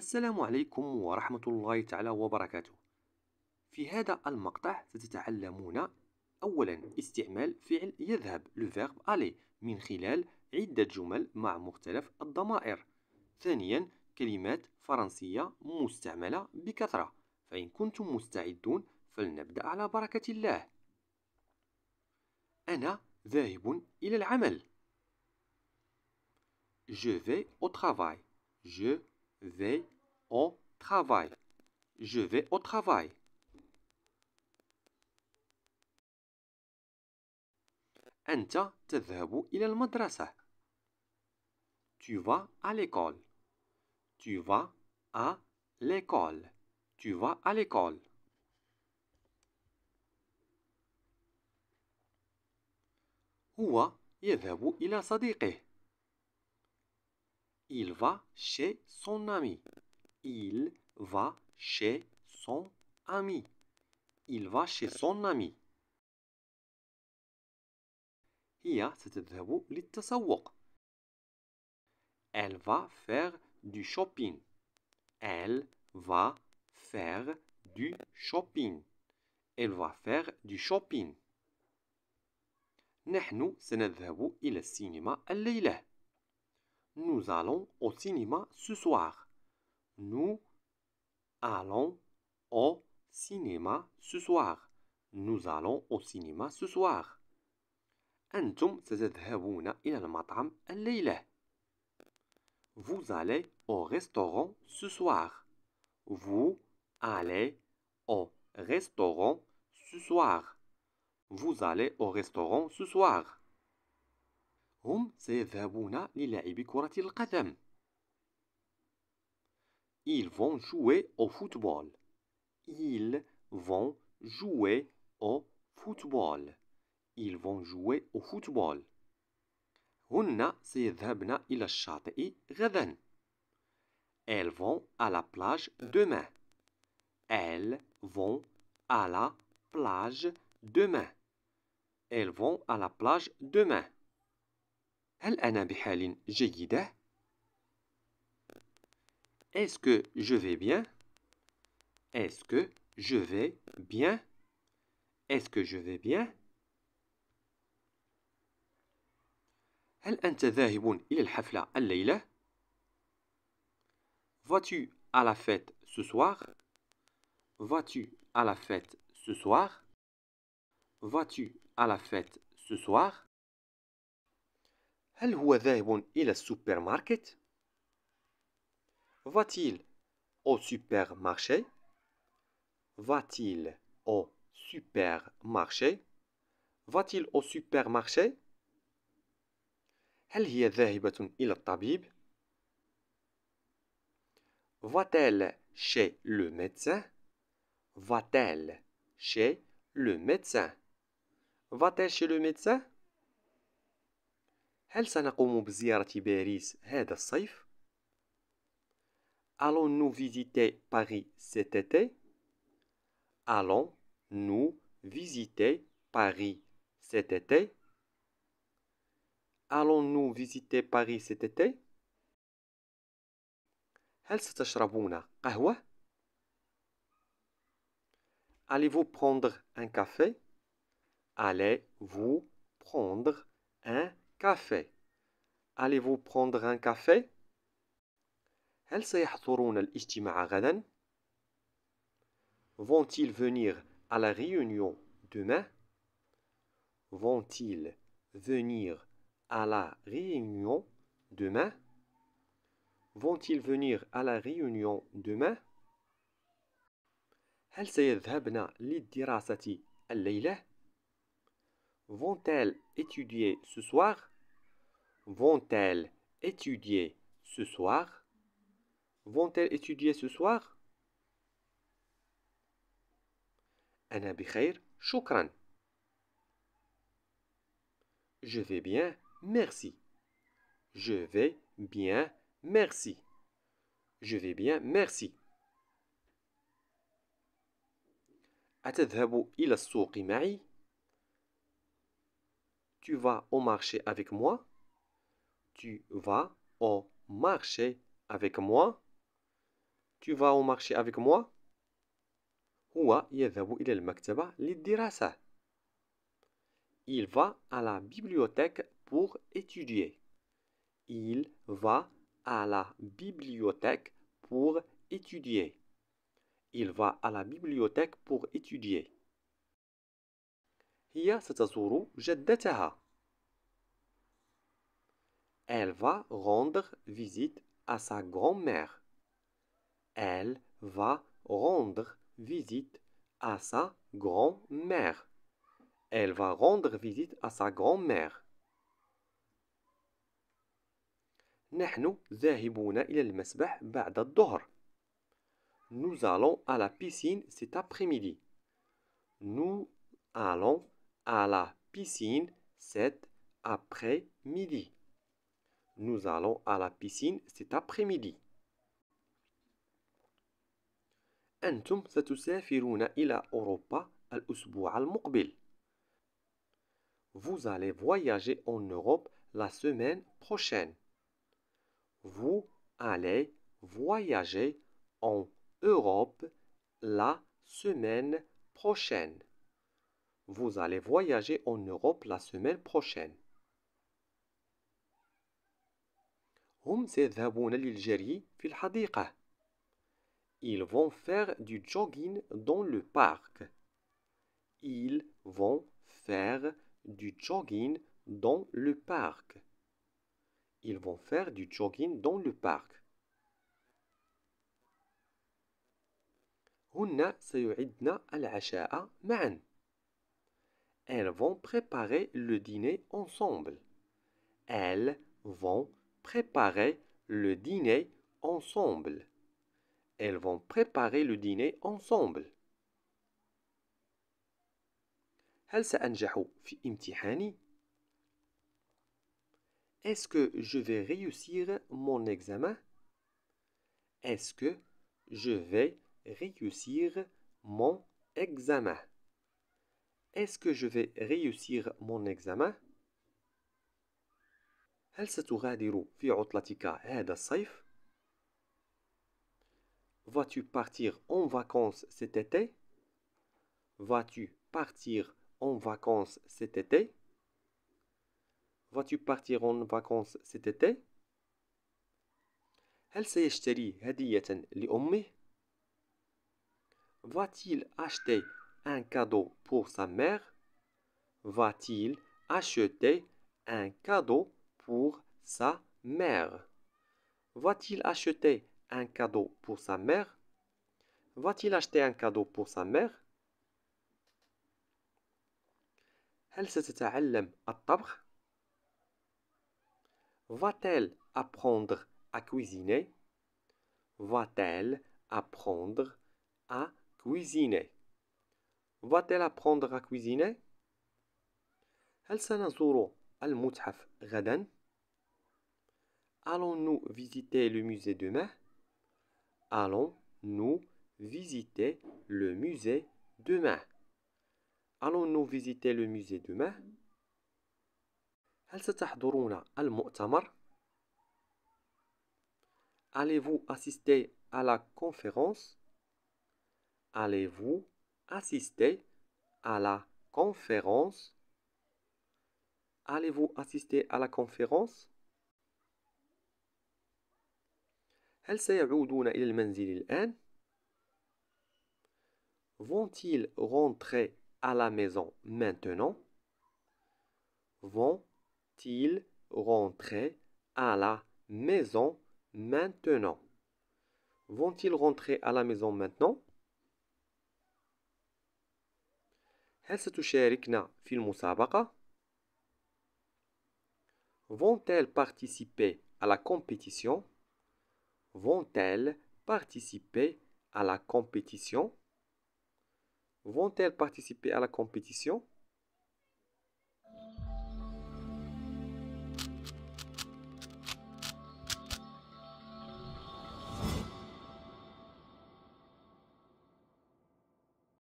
السلام عليكم ورحمة الله تعالى وبركاته في هذا المقطع ستتعلمون أولا استعمال فعل يذهب لفيرب ألي من خلال عدة جمل مع مختلف الضمائر ثانيا كلمات فرنسية مستعملة بكثرة فإن كنتم مستعدون فلنبدأ على بركة الله أنا ذاهب إلى العمل Je vais au travail. Je vais au travail. Je vais au travail. il تذهب a madrasa. Tu vas à l'école. Tu vas à l'école. Tu vas à l'école. هو يذهب إلى صديقه. Il va chez son ami. Il va chez son ami. Il va chez son ami. هي ستذهب للتسوق. Elle va faire du shopping. Elle va faire du shopping. Elle va faire du shopping. نحن سنذهب إلى السينما الليلة. Nous allons au cinéma ce soir. Nous allons au cinéma ce soir. Nous allons au cinéma ce soir. Vous allez au restaurant ce soir. Vous allez au restaurant ce soir. Vous allez au restaurant ce soir. هم سيذهبون للعب كرة القدم. Ils vont jouer au football. Ils vont jouer au football. Ils vont jouer au football. هن سيذهبن إلى الشاطئ غدا. Elles vont à la plage demain. Elles vont à la plage demain. Elles vont à la plage demain. هل أنا بحال جيدة؟ Est-ce que je vais bien? Est-ce que je vais bien? Est-ce que je vais bien? هل أنت ذاهب إلى الحفلة الليلة؟ Vas-tu à la fête ce soir? vois tu à la fête ce soir? vois tu à la fête ce soir? هل هو ذاهب إلى السوبرماركت؟ Va-t-il au supermarché? Va-t-il au supermarché? Va-t-il au supermarché? هل هي ذاهبة إلى الطبيب؟ Va-t-elle chez le médecin? Va-t-elle chez le médecin? Va-t-elle chez le médecin? هل سنقوم بزيارة باريس allons Allons-nous visiter Paris cet été? Allons-nous visiter Paris cet été? Allons-nous visiter Paris cet été? هل ستشربون قهوة؟ Allez-vous prendre un café? Allez-vous prendre un café? café. Allez-vous prendre un café Vont-ils venir à la réunion demain Vont-ils venir à la réunion demain Vont-ils venir à la réunion demain هل الليلة Vont-elles étudier ce soir vont-elles étudier ce soir Vont-elles étudier ce soir Un Je vais bien, merci. Je vais bien, merci. Je vais bien, merci. أتذهب إلى السوق Tu vas au marché avec moi tu vas au marché avec moi Tu vas au marché avec moi هو يذهب إلى المكتبة للدراسة. Il va à la bibliothèque pour étudier. Il va à la bibliothèque pour étudier. Il va à la bibliothèque pour étudier. هي جدتها. Elle va rendre visite à sa grand-mère. Elle va rendre visite à sa grand-mère. Elle va rendre visite à sa grand-mère. Nous allons à la piscine cet après-midi. Nous allons à la piscine cet après-midi. Nous allons à la piscine cet après-midi. Vous allez voyager en Europe la semaine prochaine. Vous allez voyager en Europe la semaine prochaine. Vous allez voyager en Europe la semaine prochaine. هم سيذهبون للجري في الحديقة. Ils vont faire du jogging dans le parc. Ils vont faire du jogging dans le parc. Ils vont faire du jogging dans le parc. هن سيعدن العشاء معا. Elles vont préparer le dîner ensemble. Elles vont préparer le dîner ensemble. Elles vont préparer le dîner ensemble. Est-ce que je vais réussir mon examen Est-ce que je vais réussir mon examen Est-ce que je vais réussir mon examen هل ستغادر في عطلتك هذا vas Vas-tu partir en vacances cet été? Vas-tu partir en vacances cet été? Vas-tu partir en vacances cet été? هل va Va-t-il acheter un cadeau pour sa mère? Va-t-il acheter un cadeau pour sa mère Va-t-il acheter un cadeau pour sa mère Va-t-il acheter un cadeau pour sa mère Elle هل à الطبخ Va-t-elle apprendre à cuisiner Va-t-elle apprendre à cuisiner Va-t-elle apprendre à cuisiner هل سنزور Allons-nous visiter le musée demain Allons-nous visiter le musée demain Allons-nous visiter le musée demain al Allez-vous assister à la conférence Allez-vous assister à la conférence allez-vous assister à la conférence هل سيعودون إلى المنزل الآن؟ Vont-ils rentrer à la maison maintenant? Vont-ils rentrer à la maison maintenant? Vont-ils rentrer à la maison maintenant? هل ستشاركنا في المسابقة؟ vont-elles participer à la compétition Vont-elles participer à la compétition Vont-elles participer à la compétition